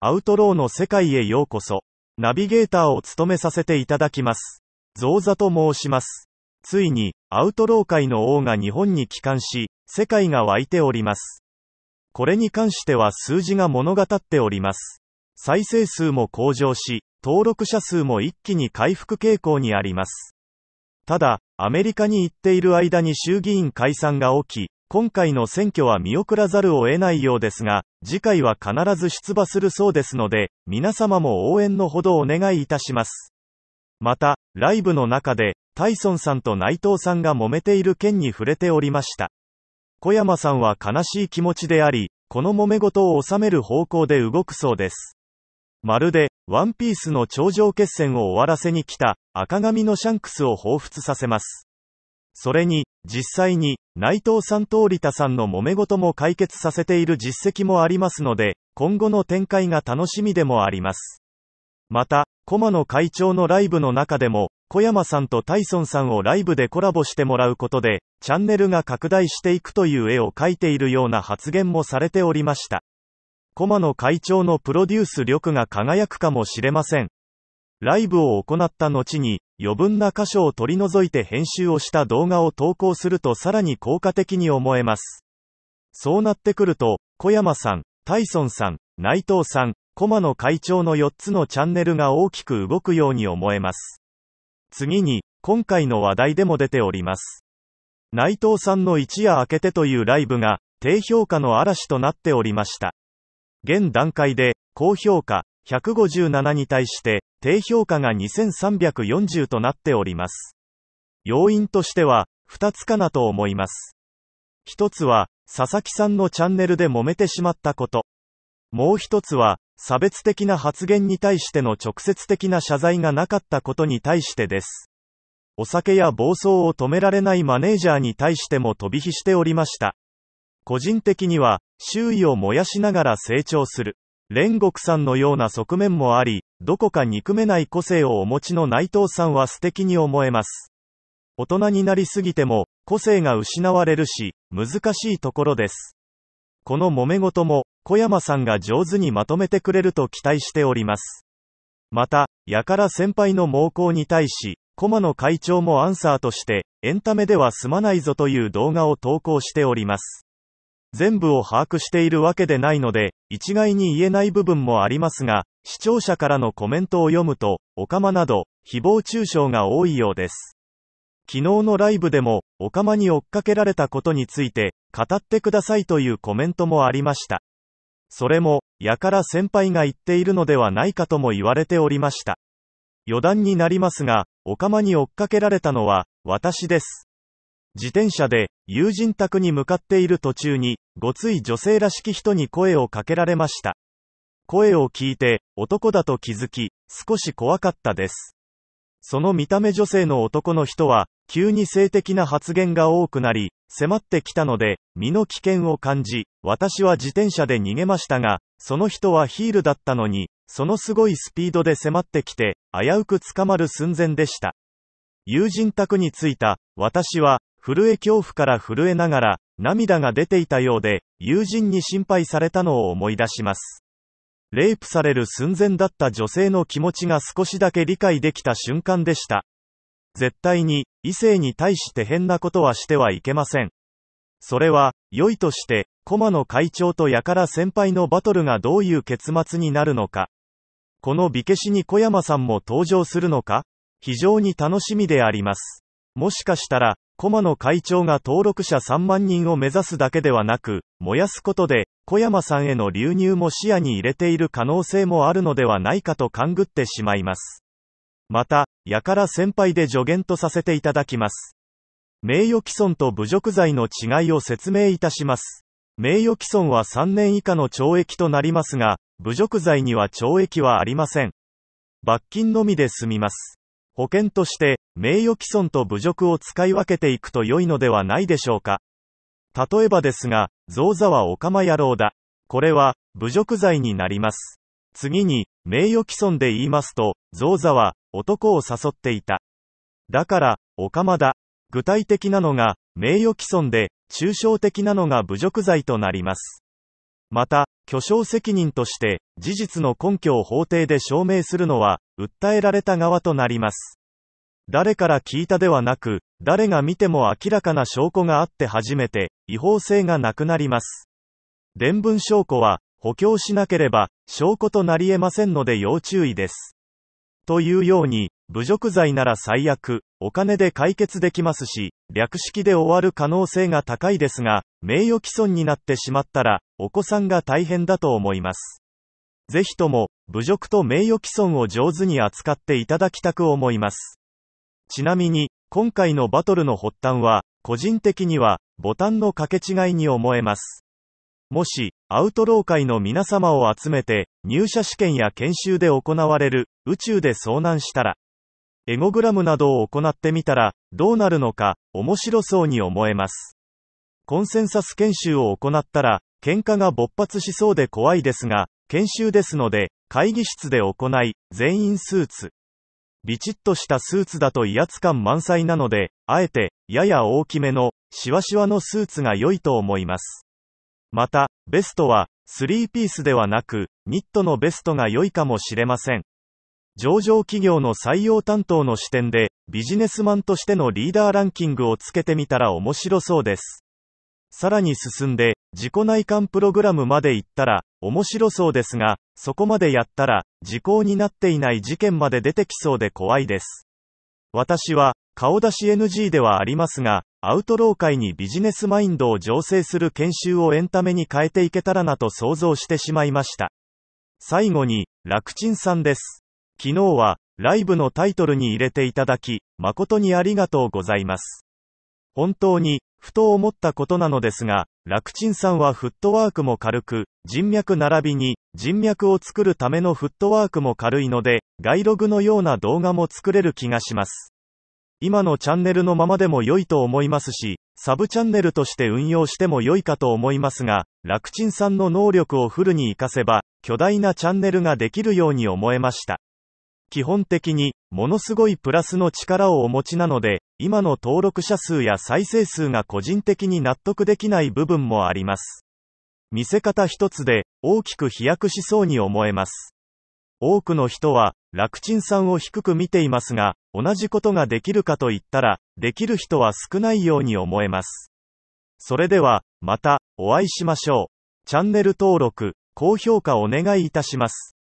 アウトローの世界へようこそ。ナビゲーターを務めさせていただきます。ゾウザと申します。ついに、アウトロー界の王が日本に帰還し、世界が湧いております。これに関しては数字が物語っております。再生数も向上し、登録者数も一気に回復傾向にあります。ただ、アメリカに行っている間に衆議院解散が起き、今回の選挙は見送らざるを得ないようですが、次回は必ず出馬するそうですので、皆様も応援のほどお願いいたします。また、ライブの中で、タイソンさんと内藤さんが揉めている件に触れておりました。小山さんは悲しい気持ちであり、この揉め事を収める方向で動くそうです。まるで、ワンピースの頂上決戦を終わらせに来た、赤髪のシャンクスを彷彿させます。それに、実際に、内藤さんと織田さんの揉め事も解決させている実績もありますので、今後の展開が楽しみでもあります。また、駒野会長のライブの中でも、小山さんとタイソンさんをライブでコラボしてもらうことで、チャンネルが拡大していくという絵を描いているような発言もされておりました。駒野会長のプロデュース力が輝くかもしれません。ライブを行った後に、余分な箇所を取り除いて編集をした動画を投稿するとさらに効果的に思えます。そうなってくると、小山さん、タイソンさん、内藤さん、駒野会長の4つのチャンネルが大きく動くように思えます。次に、今回の話題でも出ております。内藤さんの一夜明けてというライブが、低評価の嵐となっておりました。現段階で、高評価、157に対して、低評価が2340となっております。要因としては、2つかなと思います。1つは、佐々木さんのチャンネルで揉めてしまったこと。もう1つは、差別的な発言に対しての直接的な謝罪がなかったことに対してです。お酒や暴走を止められないマネージャーに対しても飛び火しておりました。個人的には、周囲を燃やしながら成長する。煉獄さんのような側面もあり、どこか憎めない個性をお持ちの内藤さんは素敵に思えます。大人になりすぎても、個性が失われるし、難しいところです。この揉め事も、小山さんが上手にまとめてくれると期待しております。また、やから先輩の猛攻に対し、駒野会長もアンサーとして、エンタメでは済まないぞという動画を投稿しております。全部を把握しているわけでないので、一概に言えない部分もありますが、視聴者からのコメントを読むと、オカマなど、誹謗中傷が多いようです。昨日のライブでも、オカマに追っかけられたことについて、語ってくださいというコメントもありました。それも、やから先輩が言っているのではないかとも言われておりました。余談になりますが、オカマに追っかけられたのは、私です。自転車で友人宅に向かっている途中に、ごつい女性らしき人に声をかけられました。声を聞いて、男だと気づき、少し怖かったです。その見た目女性の男の人は、急に性的な発言が多くなり、迫ってきたので、身の危険を感じ、私は自転車で逃げましたが、その人はヒールだったのに、そのすごいスピードで迫ってきて、危うく捕まる寸前でした。友人宅に着いた、私は、震え恐怖から震えながら、涙が出ていたようで、友人に心配されたのを思い出します。レイプされる寸前だった女性の気持ちが少しだけ理解できた瞬間でした。絶対に、異性に対して変なことはしてはいけません。それは、良いとして、駒の会長とやから先輩のバトルがどういう結末になるのか。この火消しに小山さんも登場するのか非常に楽しみであります。もしかしたら、コマの会長が登録者3万人を目指すだけではなく、燃やすことで、小山さんへの流入も視野に入れている可能性もあるのではないかと勘ぐってしまいます。また、やから先輩で助言とさせていただきます。名誉毀損と侮辱罪の違いを説明いたします。名誉毀損は3年以下の懲役となりますが、侮辱罪には懲役はありません。罰金のみで済みます。保険として、名誉毀損と侮辱を使い分けていくと良いのではないでしょうか。例えばですが、造座はお釜野郎だ。これは、侮辱罪になります。次に、名誉毀損で言いますと、造座は、男を誘っていた。だから、お釜だ。具体的なのが、名誉毀損で、抽象的なのが侮辱罪となります。また、巨匠責任として、事実の根拠を法廷で証明するのは、訴えられた側となります。誰から聞いたではなく、誰が見ても明らかな証拠があって初めて、違法性がなくなります。伝聞証拠は、補強しなければ、証拠となり得ませんので要注意です。というように、侮辱罪なら最悪、お金で解決できますし、略式で終わる可能性が高いですが、名誉毀損になってしまったら、お子さんが大変だと思います。ぜひとも、侮辱と名誉毀損を上手に扱っていただきたく思います。ちなみに、今回のバトルの発端は、個人的には、ボタンの掛け違いに思えます。もし、アウトロー界の皆様を集めて、入社試験や研修で行われる、宇宙で遭難したら、エゴグラムなどを行ってみたら、どうなるのか、面白そうに思えます。コンセンサス研修を行ったら、喧嘩が勃発しそうで怖いですが、研修ですので、会議室で行い、全員スーツ。ビチッとしたスーツだと威圧感満載なので、あえて、やや大きめの、シワシワのスーツが良いと思います。また、ベストは、3ピースではなく、ニットのベストが良いかもしれません。上場企業の採用担当の視点で、ビジネスマンとしてのリーダーランキングをつけてみたら面白そうです。さらに進んで、自己内観プログラムまで行ったら、面白そうですが、そこまでやったら、時効になっていない事件まで出てきそうで怖いです。私は、顔出し NG ではありますが、アウトロー界にビジネスマインドを醸成する研修をエンタメに変えていけたらなと想像してしまいました。最後に、楽ちんさんです。昨日は、ライブのタイトルに入れていただき、誠にありがとうございます。本当に、ふと思ったことなのですが、楽ちんさんはフットワークも軽く、人脈並びに、人脈を作るためのフットワークも軽いので、ガイログのような動画も作れる気がします。今のチャンネルのままでも良いと思いますし、サブチャンネルとして運用しても良いかと思いますが、楽ちんさんの能力をフルに活かせば、巨大なチャンネルができるように思えました。基本的に、ものすごいプラスの力をお持ちなので、今の登録者数や再生数が個人的に納得できない部分もあります。見せ方一つで、大きく飛躍しそうに思えます。多くの人は、楽ちんさんを低く見ていますが、同じことができるかと言ったら、できる人は少ないように思えます。それでは、また、お会いしましょう。チャンネル登録、高評価お願いいたします。